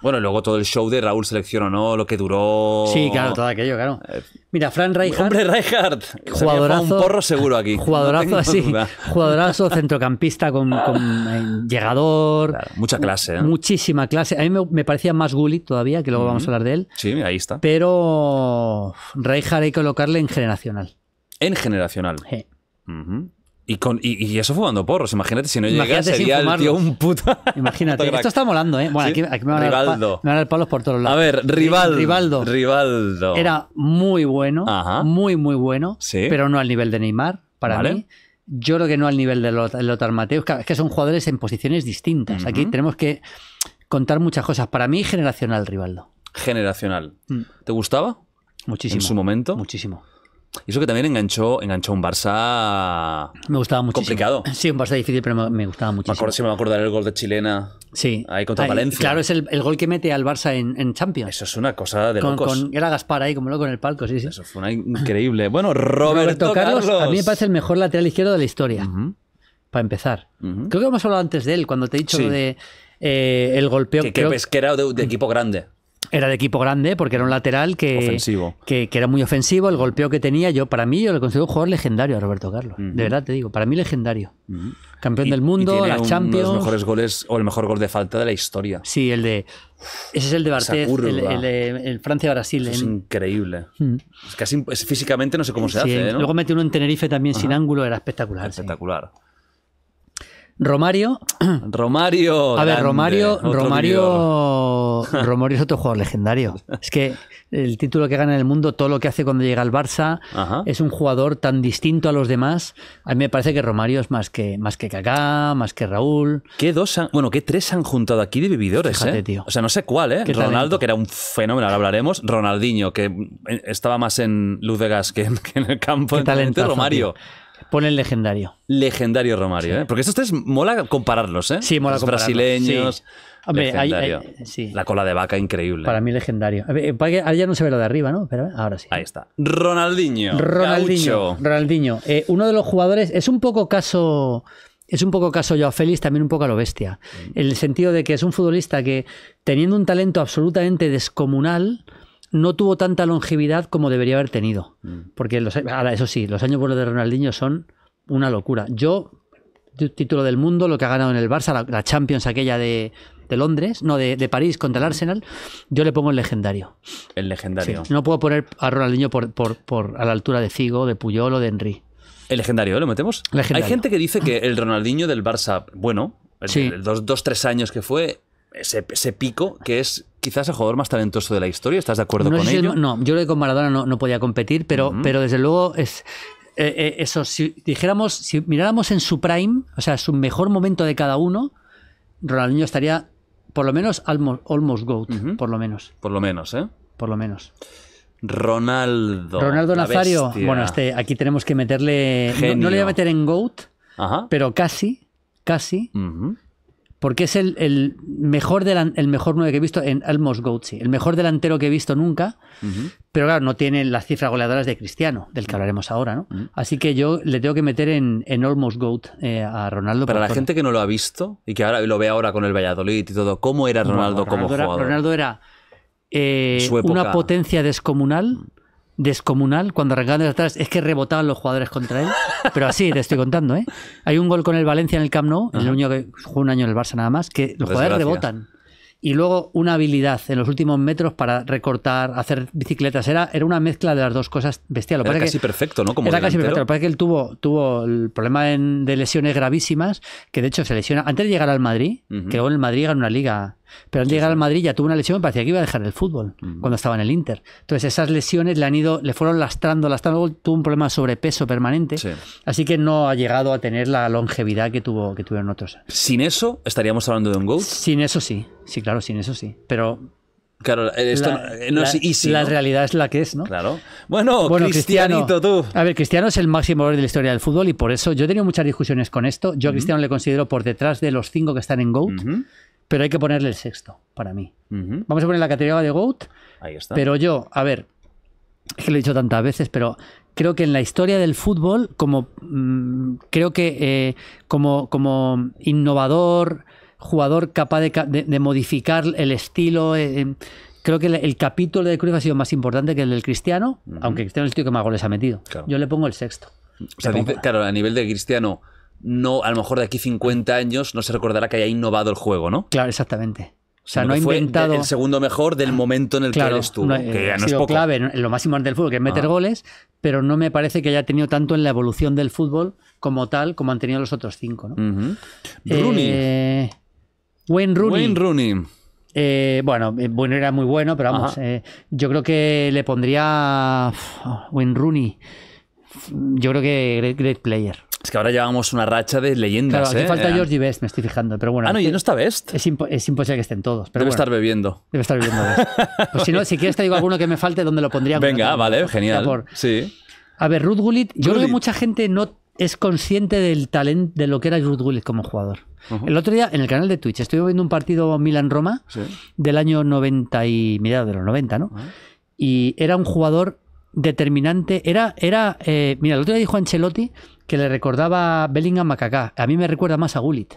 S1: Bueno, luego todo el show de Raúl Selección o no, lo que duró. Sí, claro, todo aquello, claro. Eh,
S2: mira, Fran Rijkaard. Hombre,
S1: Rijkaard. Jugadorazo. un porro seguro aquí. Jugadorazo, así.
S2: Jugadorazo, centrocampista con, eh,
S1: llegador. mucha clase. ¿eh?
S2: Muchísima clase. A mí me, parecía más Gulli todavía, que luego vamos a hablar de
S1: él. Sí, ahí está.
S2: Pero Rijkaard hay que colocarle en generacional.
S1: En generacional. Y, con, eso fumando porros, imagínate si no llega sería el tío
S2: un puto. Imagínate, esto está molando, ¿eh? Bueno, aquí, me, van a dar palos por todos lados. A ver, Rivaldo.
S1: Rivaldo. Era
S2: muy bueno, muy, muy bueno, pero no al nivel de Neymar, para mí. Yo creo que no al nivel de Lothar Mateus. es que son jugadores en posiciones
S1: distintas. Aquí tenemos que contar muchas cosas.
S2: Para mí, generacional, Rivaldo.
S1: Generacional. Mm. ¿Te gustaba? Muchísimo. ¿En su momento? Muchísimo. Y eso que también enganchó, enganchó un Barça. Me gustaba mucho. Complicado. Sí, un Barça difícil, pero me, gustaba mucho. Me acuerdo si me acuerdo el gol de Chilena. Sí. Ahí contra Valencia. Claro, es el, gol que mete al Barça en, en Champions. Eso es una cosa de locos. Con, era Gaspar ahí como loco en el palco, sí, sí. Eso fue una increíble. Bueno, Roberto, Carlos, A mí me parece el
S2: mejor lateral izquierdo de la historia. Para empezar. Creo que hemos hablado antes de él,
S1: cuando te he dicho de eh, el golpeo. Que, creo... Pues, que era de equipo grande.
S2: Era de equipo grande porque era un lateral que, que, era muy ofensivo. El golpeo que tenía, yo para mí, yo le considero un jugador legendario a Roberto Carlos. De verdad te digo, para mí legendario. Campeón del mundo, Champions. Uno de los mejores
S1: goles o el mejor gol de falta de la historia. Sí, el de. Ese es el de Barthez, el, de Francia-Brasil. Es increíble. Mm. casi, físicamente no sé cómo se hace. ¿eh? Luego
S2: metió uno en Tenerife también sin
S1: ángulo, era espectacular. Espectacular.
S2: Romario.
S1: Romario. A ver, Romario. Romario.
S2: Romario es otro jugador legendario. Es que el título que gana en el mundo, todo lo que hace cuando llega al Barça, es un jugador tan distinto a los demás. A mí me parece que Romario es más que más que Kaká, más que Raúl.
S1: Qué dos, han, bueno, qué tres han juntado aquí de vividores, ¿eh? O sea, no sé cuál, ¿eh? Ronaldo, que era un fenómeno, ahora hablaremos. Ronaldinho, que eh, estaba más en luz de gas que, en el campo. Qué talento. Romario. Pone el legendario. Legendario Romario, ¿eh? Porque estos tres mola compararlos, ¿eh? Sí, mola Los brasileños. Hombre, sí. La cola de vaca increíble.
S2: Para mí legendario. Eh, ahora ya no se ve lo de arriba, ¿no? Pero eh, ahora sí. Ahí está.
S1: Ronaldinho. Ronaldinho.
S2: Ronaldinho. Eh, uno de los jugadores. Es un poco caso. Es un poco caso yo a Félix, también un poco a lo bestia. Mm. En El sentido de que es un futbolista que, teniendo un talento absolutamente descomunal, no tuvo tanta longevidad como debería haber tenido. Mm. Porque, eso sí, los años buenos de Ronaldinho son una locura. Yo, título del mundo, lo que ha ganado en el Barça, la, Champions aquella de, de Londres, no, de, de, París contra el Arsenal, yo le pongo el legendario.
S1: El legendario.
S2: no puedo poner a Ronaldinho por, por, por, a la altura de Figo, de Puyol o de Henry.
S1: El legendario, ¿eh? ¿lo metemos? Hay gente que dice que el Ronaldinho del Barça, bueno, el, dos, tres años que fue, ese, pico que es quizás el jugador más talentoso de la historia. ¿Estás de acuerdo con ello?
S2: no, yo creo que con Maradona no, podía competir, pero, pero desde luego es. Eh, eh, eso, si dijéramos, si miráramos en su prime, o sea, su mejor momento de cada uno, Ronaldinho estaría por lo menos almost, GOAT, por lo menos. Por lo menos, ¿eh? Por lo menos.
S1: Ronaldo.
S2: Ronaldo Nazario. Bueno, este, aquí tenemos que meterle. No, le voy a meter en GOAT, pero casi, casi porque es el, mejor el mejor 9 que he visto en Almos sí. el mejor delantero que he visto nunca, pero claro, no tiene las cifras goleadoras de Cristiano, del que hablaremos ahora, ¿no? Así que yo le tengo que meter en, en Almost Goat eh, a Ronaldo. Para la gente
S1: que no lo ha visto y que ahora lo ve ahora con el Valladolid y todo, ¿cómo era Ronaldo, como era, Ronaldo era eh, una
S2: potencia descomunal descomunal cuando arrancaban de atrás es que rebotaban los jugadores contra él pero así te estoy contando ¿eh? hay un gol con el Valencia en el Camp Nou el único que jugó un año en el Barça nada más que los pues jugadores rebotan y luego una habilidad en los últimos metros para recortar, hacer bicicletas. Era, era una mezcla de las dos cosas bestial. Lo era casi perfecto, ¿no? Como era casi perfecto. Lo que es que él tuvo, tuvo el problema de lesiones gravísimas, que de hecho se lesiona antes de llegar al Madrid, que luego en el Madrid gana una liga pero al llegar al Madrid ya tuvo una lesión, parecía que iba a dejar el fútbol cuando estaba en el Inter. Entonces esas lesiones le han ido, le fueron lastrando, lastrando, tuvo un problema de sobrepeso permanente. Así que no ha llegado a tener la longevidad que tuvo, que tuvieron otros.
S1: Sin eso,
S2: estaríamos hablando de un GOAT. Sin eso sí, sí, claro, sin eso sí. Pero
S1: Claro, eh, esto la, no, eh, la realidad
S2: es la que es, ¿no? Claro. Bueno, bueno Cristianito, Cristiano, tú. A ver, Cristiano es el máximo valor de la historia del fútbol y por eso yo he tenido muchas discusiones con esto. Yo a Cristiano le considero por detrás de los cinco que están en GOAT pero hay que ponerle el sexto, para mí. Vamos a poner la categoría de GOAT. Ahí está. Pero yo, a ver, es que lo he dicho tantas veces, pero creo que en la historia del fútbol, como mm, creo que eh, como, como innovador, jugador capaz de, modificar el estilo. Eh, eh, creo que el, capítulo de Cruyff ha sido más importante que el del Cristiano, aunque Cristiano es el tío que más goles ha metido. Yo le pongo el sexto.
S1: claro, a nivel de Cristiano, no, a lo mejor de aquí 50 años no se recordará que haya innovado el juego, ¿no? Claro, exactamente. O sea, no ha inventado. El segundo mejor del ah, momento en el que estuvo. que ya eh, no ha sido es clave
S2: en lo máximo del fútbol, que es meter goles, pero no me parece que haya tenido tanto en la evolución del fútbol como tal, como han tenido los otros cinco. ¿no? Eh, Rooney. Wayne Rooney. Eh, bueno, bueno, era muy bueno, pero vamos, yo creo que le pondría. Wayne Rooney. Yo creo
S1: que great, great player. Es que ahora llevamos una racha de leyendas. Claro, aquí ¿eh? falta Georgie
S2: Best, me estoy fijando. Pero bueno. Ah, no, y no está Best. Es, imposible que estén todos. Pero debe estar bebiendo. Debe estar bebiendo Best. Pues si no, si
S1: quieres te digo alguno que me falte, ¿dónde lo pondría? Venga, vale, genial. Sí.
S2: A ver, Ruth Gullit, yo creo que mucha gente no es consciente del talento de lo que era Ruth Gullit como jugador. El otro día en el canal de Twitch estuve viendo un partido Milan-Roma del año 90 y Mira, de los 90, ¿no? Ah. Y era un jugador determinante. Era, era eh, mira, el otro día dijo Ancelotti que le recordaba Bellingham a A mí me recuerda más a Gullit.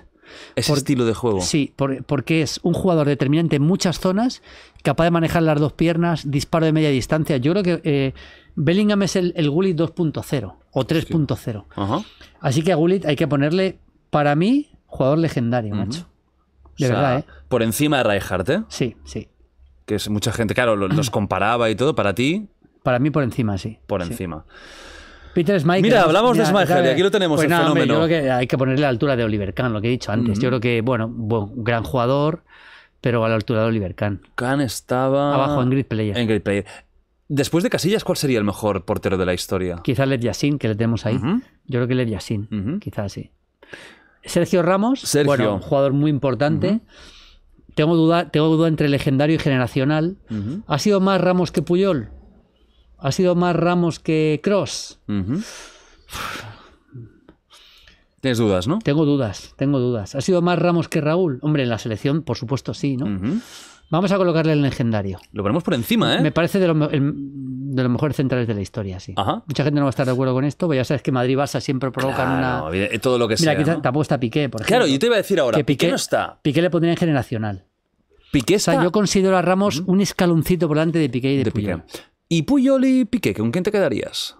S1: Ese estilo de juego. Sí,
S2: porque es un jugador determinante en muchas zonas, capaz de manejar las dos piernas, disparo de media distancia. Yo creo que eh, Bellingham es el, Gullit 2.0 o 3.0. Así que a Gullit hay que ponerle, para mí, jugador legendario, macho.
S1: De verdad, ¿eh? Por encima de Rijkaard, ¿eh? Sí, sí. Que es mucha gente, claro, los, comparaba y todo, para ti. Para mí por encima, sí. Por encima.
S2: Peter Mira, hablamos de Schmeichel y aquí lo tenemos pues el fenómeno. yo creo que hay que ponerle a la altura de Oliver Kahn, lo que he dicho antes. Yo creo que, bueno,
S1: buen gran jugador, pero a la altura de Oliver Kahn. Kahn estaba... Abajo en Grid Player. En Player. Después de Casillas, ¿cuál sería el mejor portero de la historia? Quizás Led Yassin, que le tenemos ahí.
S2: Yo creo que Led Yassin, quizás sí. Sergio Ramos, bueno, un jugador muy importante. Tengo duda, tengo duda entre legendario y generacional. ¿Ha sido más Ramos que Puyol? ¿Ha sido más Ramos que Cross? Tienes dudas, ¿no? Tengo dudas, tengo dudas. ¿Ha sido más Ramos que Raúl? Hombre, en la selección, por supuesto, sí, ¿no? Vamos a colocarle el legendario. Lo ponemos por encima, ¿eh? Me parece de, los mejores centrales de la historia, sí. Mucha gente no va a estar de acuerdo con esto, pero ya sabes que Madrid-Barça siempre provocan una. Eh,
S1: todo lo que sea. Mira, tampoco está Piqué, por ejemplo. Claro, yo te iba a decir ahora, que Piqué, no está.
S2: Piqué le pondría en generacional. Piqué está... yo considero a Ramos un escaloncito por delante de Piqué y de, de Piqué. ¿Y Puyol y Piqué? ¿Con quién te quedarías?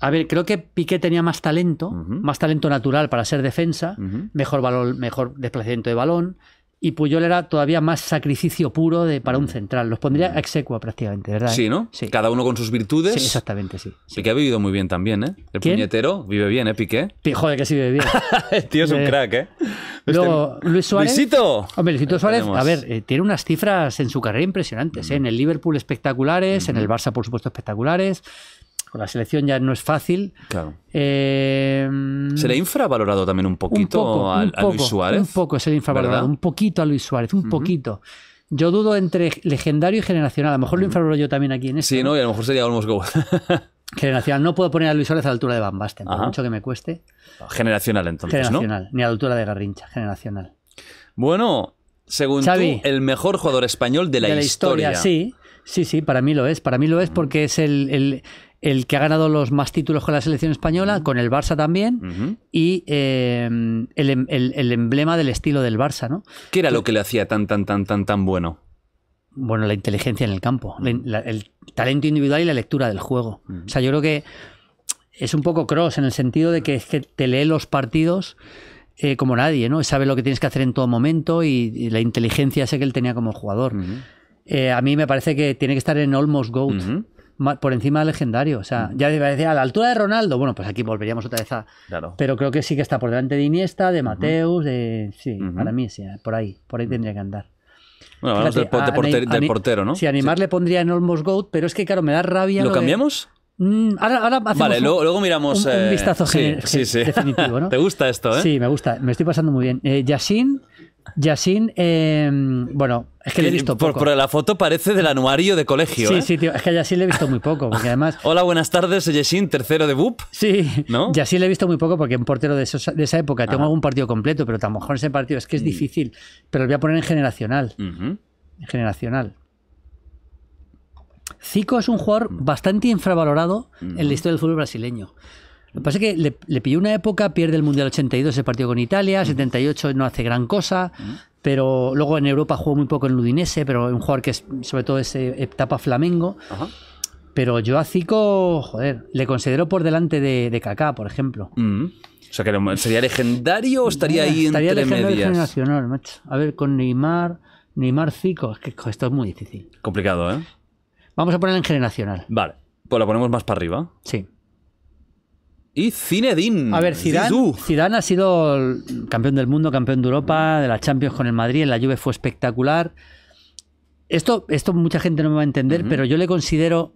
S2: A ver, creo que Piqué tenía más talento, más talento natural para ser defensa, mejor, valor, mejor desplazamiento de balón, y Puyol era todavía más sacrificio puro de, para un mm. central. Los pondría mm. execua prácticamente, ¿verdad? Sí,
S1: ¿no? Cada uno con sus virtudes. Sí, exactamente, sí. sí. que ha vivido muy bien también, ¿eh? El puñetero vive bien, ¿eh, Piqué?
S2: que sí vive bien.
S1: El tío es un eh, crack, ¿eh? Este
S2: Luis Suárez. ¡Luisito! Hombre, Luisito Suárez, a ver, eh, tiene unas cifras en su carrera impresionantes. ¿eh? Mm. En el Liverpool espectaculares, en el Barça, por supuesto, espectaculares la selección ya no es fácil. Claro. Eh,
S1: infravalorado también un poquito a, Luis Suárez? Un poco
S2: se infravalorado, un poquito a Luis Suárez, un poquito. Yo dudo entre legendario y generacional. A lo mejor lo infravaloro yo también aquí en esto.
S1: Sí, ¿no? Y a lo mejor sería Olmos Go.
S2: generacional. No puedo poner a Luis Suárez a la altura de Van Basten, por mucho que me cueste.
S1: Generacional, entonces, Generacional,
S2: ni a la altura de Garrincha. Generacional.
S1: Bueno, según tú, el mejor jugador español de la, historia. Sí,
S2: sí, sí, para mí lo es. Para mí lo es porque es el, el que ha ganado los más títulos con la selección española, con el Barça también, y em, em, el, emblema del estilo del Barça, ¿no?
S1: ¿Qué era lo que le hacía tan, tan, tan, tan, tan bueno?
S2: Bueno, la inteligencia en el campo,
S1: el
S2: talento individual y la lectura del juego. O sea, yo creo que es un poco cross en el sentido de que te lee los partidos. Eh, como nadie, ¿no? Sabe lo que tienes que hacer en todo momento y, la inteligencia sé que él tenía como jugador. Eh, a mí me parece que tiene que estar en Almost Goat por encima del legendario. O sea, ya a la altura de Ronaldo, bueno, pues aquí volveríamos otra vez a. Claro. Pero creo que sí que está por delante de Iniesta, de Mateus, de. Sí, para mí, sí, eh, por ahí, por ahí tendría que andar.
S1: Bueno, del, portero, ¿no? si
S2: animar le pondría en almost Goat, pero es que, claro, me da rabia. ¿Lo, cambiamos? Mm, ahora, ahora hacemos luego, miramos. Un, eh, vistazo
S1: general. Te gusta esto, ¿eh? Sí, me
S2: gusta. Me estoy pasando muy bien. Eh, Yasin. Yasin, em, bueno, es que le he visto poco. Por,
S1: la foto parece del anuario de colegio. Sí, ¿eh?
S2: sí, tío. Es que a Yasin le he visto muy poco, además.
S1: Hola, buenas tardes, Yasin, tercero de BUP. Sí, ¿no?
S2: Yasin le he visto muy poco porque un portero de, esa época tengo un algún partido completo, pero a lo mejor ese partido es que es mm. difícil. Pero lo voy a poner en generacional. generacional. Zico es un jugador mm. bastante infravalorado en la mm. historia del fútbol brasileño. Lo que pasa es que le, pilló una época, pierde el Mundial 82 se partido con Italia, 78 mm. no hace gran cosa, pero luego en Europa jugó muy poco en Ludinese, pero es un jugador que es, sobre todo es eh, etapa Flamengo. Pero yo a Zico, joder, le considero por delante de, de Kaká, por
S1: ejemplo. O sea, que ¿sería legendario o estaría ahí en estaría legendario medias?
S2: macho. A ver, con Neymar, Neymar Zico, es que esto es muy difícil.
S1: Complicado, ¿eh?
S2: Vamos a ponerla en generacional.
S1: Vale. Pues la ponemos más para arriba. Sí. Y Zinedine. A ver, Zidane,
S2: ha sido campeón del mundo, campeón de Europa, de la Champions con el Madrid, en la Juve fue espectacular. Esto, esto mucha gente no me va a entender, pero yo le considero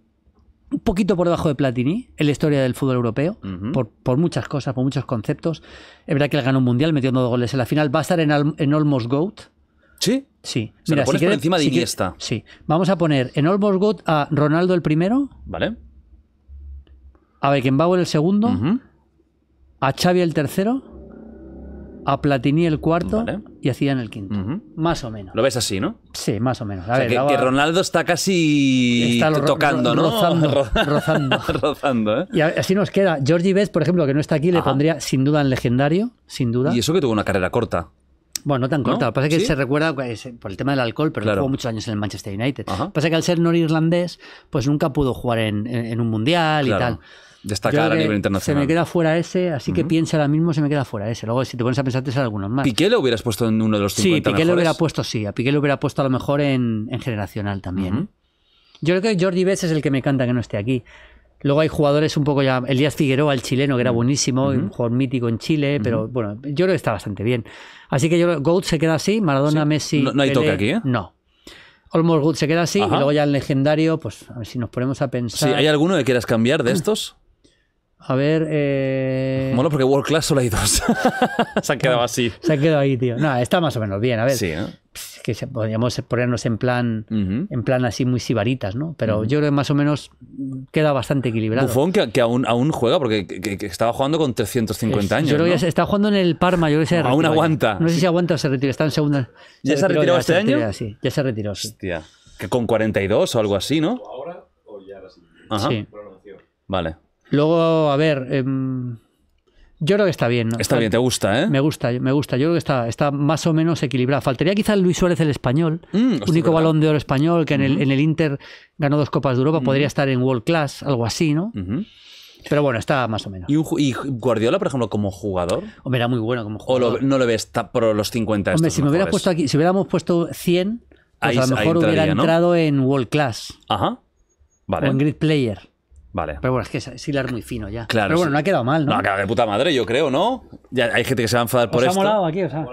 S2: un poquito por debajo de Platini en la historia del fútbol europeo, por, muchas cosas, por muchos conceptos. Es verdad que él ganó un mundial metiendo dos goles en la final. Va a estar en, en Almost Goat,
S1: ¿Sí? Sí. Se por encima de Iniesta. sí.
S2: Vamos a poner en Almost God a Ronaldo el primero. Vale. A Beckenbauer el segundo. A Xavi el tercero. A Platini el cuarto. Y a Zidane el quinto. Más o menos.
S1: Lo ves así, ¿no?
S2: Sí, más o menos. A ver, que,
S1: Ronaldo está casi tocando, ¿no? Rozando. rozando. ¿eh?
S2: Y así nos queda. Georgie Best, por ejemplo, que no está aquí, le pondría sin duda en legendario.
S1: Sin duda. Y eso que tuvo una carrera corta. Bueno, no tan corta. Lo que pasa
S2: es que se recuerda pues, por el tema del alcohol, pero jugó muchos años en el Manchester United. pasa que al ser norirlandés, pues nunca pudo jugar en, un mundial y tal. Destacar a nivel internacional. Se me queda fuera ese, así que piensa ahora mismo, se me queda fuera ese.
S1: Luego, si te pones a pensar, te algunos más. ¿Piqué lo hubieras puesto en uno de los 50 Sí, Piqué lo hubiera
S2: puesto, sí. A Piqué lo hubiera puesto a lo mejor en, generacional también. Yo creo que Jordi Bess es el que me encanta que no esté aquí. Luego hay jugadores un poco ya. Elías Figueroa, el chileno, que era mm. buenísimo, un jugador mítico en Chile, pero bueno, yo creo que está bastante bien. Así que yo Goat se queda así, Maradona, Messi. No, hay toque aquí, ¿eh? No. Almost Good se queda así, y luego ya el legendario, pues a ver si nos ponemos a pensar. Sí, ¿Hay
S1: alguno que quieras cambiar de estos?
S2: A ver. Eh...
S1: porque World Class solo hay dos. se han quedado así.
S2: Se han quedado ahí, tío. No, está más o menos bien. A ver. Sí, ¿eh? que podríamos ponernos en plan, en plan así muy sibaritas, ¿no? Pero yo creo que más o menos queda bastante equilibrado. Bufón
S1: que, que aún, juega, porque estaba jugando con 350 años. Yo creo que
S2: está jugando en el Parma, yo creo que Aún aguanta. No sé si aguanta o se retira, está en segunda.
S1: ¿Ya se, retiró, este año? sí, ya se retiró. Hostia. Que con 42 o algo así, ¿no? Ahora o ya sí. Ajá. Vale.
S2: Luego, a ver. Em, yo creo que está bien. Está bien, te gusta, ¿eh? Me gusta, me gusta. Yo creo que está, está más o menos equilibrado. Faltaría quizás Luis Suárez el español, mm, único balón de oro español que en, el, Inter ganó dos Copas de Europa. Podría estar en World Class, algo así, ¿no?
S1: Pero bueno, está más o menos. ¿Y, Guardiola, por ejemplo, como jugador? Hombre, era muy bueno como jugador. ¿O no lo ves por los 50 Hombre, si me puesto
S2: aquí, si hubiéramos puesto 100,
S1: pues a lo mejor hubiera entrado
S2: en World Class.
S1: Ajá. Vale. O en Grid Player. Vale. Pero bueno,
S2: es que es, hilar muy fino ya. Pero bueno, no ha quedado mal, ¿no? No, quedado de
S1: puta madre, yo creo, ¿no? Ya hay gente que se va a enfadar por ha Molado aquí, o sea?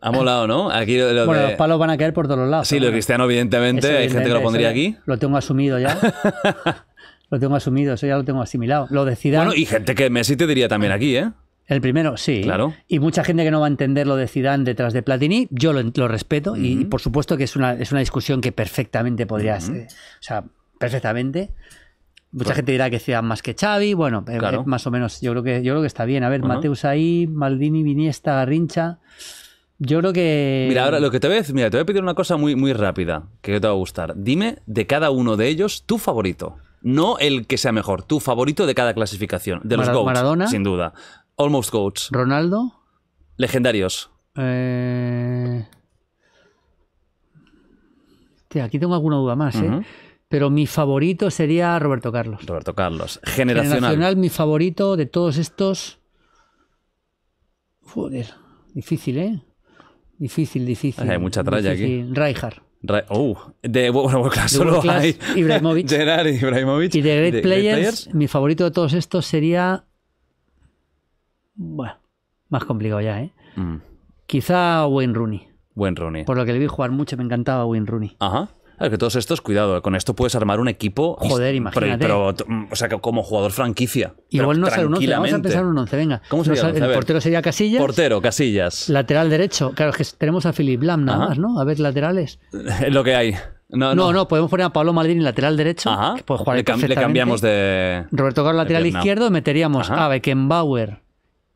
S1: Ha molado ¿no? bueno, los palos
S2: van a caer por todos los lados. Sí, lo cristiano,
S1: evidentemente, hay gente que lo pondría aquí.
S2: Lo tengo asumido ya. lo tengo asumido, eso ya lo tengo asimilado. Lo de Zidane... Bueno, y gente
S1: que Messi te diría también aquí, ¿eh?
S2: El primero, sí. Claro. Y mucha gente que no va a entender lo de Zidane detrás de Platini, yo lo, respeto y, por supuesto que es una, es una discusión que perfectamente podría ser. o sea, perfectamente Mucha gente dirá que sea más que Xavi, bueno, eh, eh, más o menos, yo creo que yo creo que está bien. A ver, Mateus ahí, Maldini, Viniesta, Garrincha. Yo creo que. Mira, ahora lo
S1: que te voy a decir, mira, te voy a pedir una cosa muy, muy rápida que te va a gustar. Dime de cada uno de ellos tu favorito. No el que sea mejor, tu favorito de cada clasificación. De los GOATs, Maradona, sin duda. Almost GOATs. Ronaldo. Legendarios.
S2: Eh... aquí tengo alguna duda más, ¿eh? pero mi favorito sería Roberto Carlos. Roberto
S1: Carlos. Generacional. Generacional,
S2: mi favorito de todos estos. Joder, difícil, ¿eh? Difícil, difícil. Hay mucha tralla aquí. Reinhardt.
S1: Oh, de bueno, claro, solo Ibrahimovic. Gerard Ibrahimovic. Y de Great, players,
S2: mi favorito de todos estos sería. Bueno, más complicado ya, ¿eh? Mm. Quizá Wayne Rooney. Wayne Rooney. Por lo que le vi jugar mucho, me encantaba Wayne Rooney.
S1: Ajá. Claro, que todos estos, cuidado, con esto puedes armar un equipo. Joder, imagínate. Pero, mm, o sea, como jugador franquicia. Igual no ser un 11, vamos a empezar
S2: un 11, venga. ¿Cómo sería 11? el portero
S1: sería Casillas. Portero, Casillas.
S2: Lateral derecho. Claro, es que tenemos a Philip Lam nada más, ¿no? A ver, laterales.
S1: es Lo que hay. No no, podemos poner a Pablo Maldini lateral
S2: derecho. Ajá. jugar le, cambiamos de. Roberto Carlos lateral izquierdo, meteríamos a Beckenbauer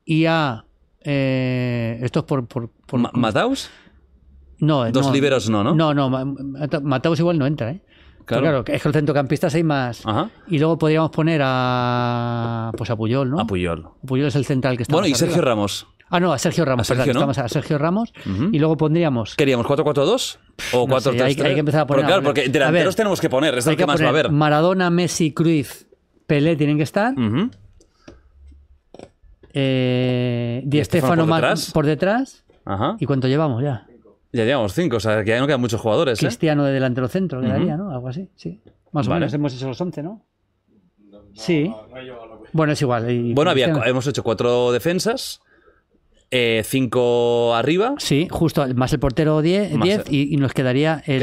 S2: y a. Eh, esto es por. por, por ¿Mataus? No, dos liberos no, ¿no? No, no, Mataus igual no entra, ¿eh? Claro. es que el centrocampista hay más. Ajá. Y luego podríamos poner a. Pues a Puyol, ¿no? A Puyol. Puyol es el central que está. Bueno, y Sergio Ramos. Ah, no, a Sergio Ramos. A Sergio, a Sergio Ramos. Y luego pondríamos.
S1: ¿Queríamos 4-4-2? ¿O 4-3-3? hay, que empezar a poner. Porque, claro, porque delanteros tenemos que poner, es el que, más va a haber.
S2: Maradona, Messi, Cruz, Pelé tienen que estar. Uh -huh. eh, Di Estefano, Por detrás. Ajá. ¿Y cuánto llevamos ya?
S1: Ya llevamos cinco, o sea, que ya no quedan muchos jugadores. ¿eh? Cristiano
S2: de delantero centro quedaría, ¿no? Algo así, sí. Más o menos hemos hecho los 11, ¿no? sí. bueno, es igual. bueno, había,
S1: hemos hecho cuatro defensas. 5 eh, cinco arriba.
S2: Sí, justo, más el portero 10 y, y, nos quedaría el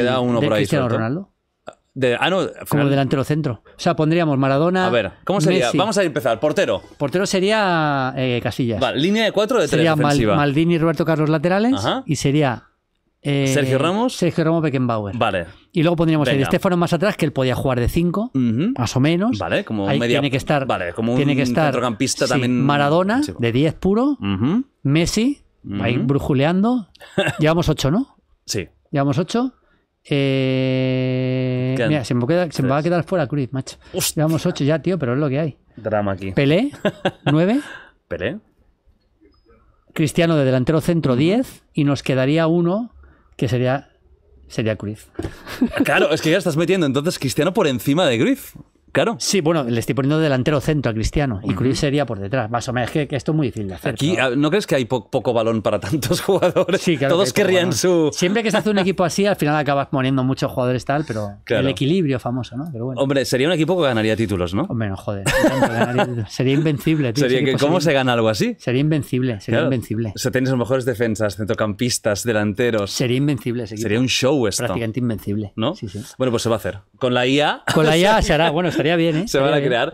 S2: Cristiano Ronaldo.
S1: ah, no, como delantero
S2: centro. O sea, pondríamos Maradona. A ver, ¿cómo sería? Vamos
S1: a empezar. Portero.
S2: Portero sería eh, Casillas. Vale, línea de cuatro de sería tres. Sería Maldini, y Roberto Carlos laterales. Y sería eh, Sergio Ramos. Sergio Ramos Beckenbauer. Vale. Y luego pondríamos Venga. el más atrás, que él podía jugar de 5, más o menos. Vale, como Ahí media, tiene
S1: que estar, vale, como un tiene que Maradona,
S2: de 10 puro. Messi, ahí brujuleando. Llevamos 8, ¿no? sí. Llevamos 8. Eh... Mira, se me, va a quedar fuera Cruz, macho. Llevamos 8 ya, tío, pero es lo que hay. Drama aquí. Pelé, 9.
S1: Pelé.
S2: Cristiano de delantero centro, 10. Y nos quedaría uno que sería, sería Griff.
S1: Claro, es que ya estás metiendo entonces Cristiano por encima de Griff. Claro. Sí,
S2: bueno, le estoy poniendo delantero centro a Cristiano y sería por detrás, más o menos. Es que, esto es muy difícil de
S1: hacer. Aquí, ¿no, crees que hay poco balón para tantos jugadores? Sí, claro Todos querrían su.
S2: Siempre que se hace un equipo así, al final acabas poniendo muchos jugadores tal, pero el equilibrio famoso, ¿no?
S1: Hombre, sería un equipo que ganaría títulos, ¿no? Hombre, no joder.
S2: sería invencible.
S1: Tío, que, ¿Cómo se gana algo así? Sería invencible, sería invencible. O sea, tienes los mejores defensas, centrocampistas, delanteros. Sería invencible ese Sería un show esto. Prácticamente invencible. ¿No? Sí, sí. Bueno, pues se va a hacer. Con la IA. Con la
S2: IA se hará. Bueno, estaría bien,
S1: ¿eh? Se van a crear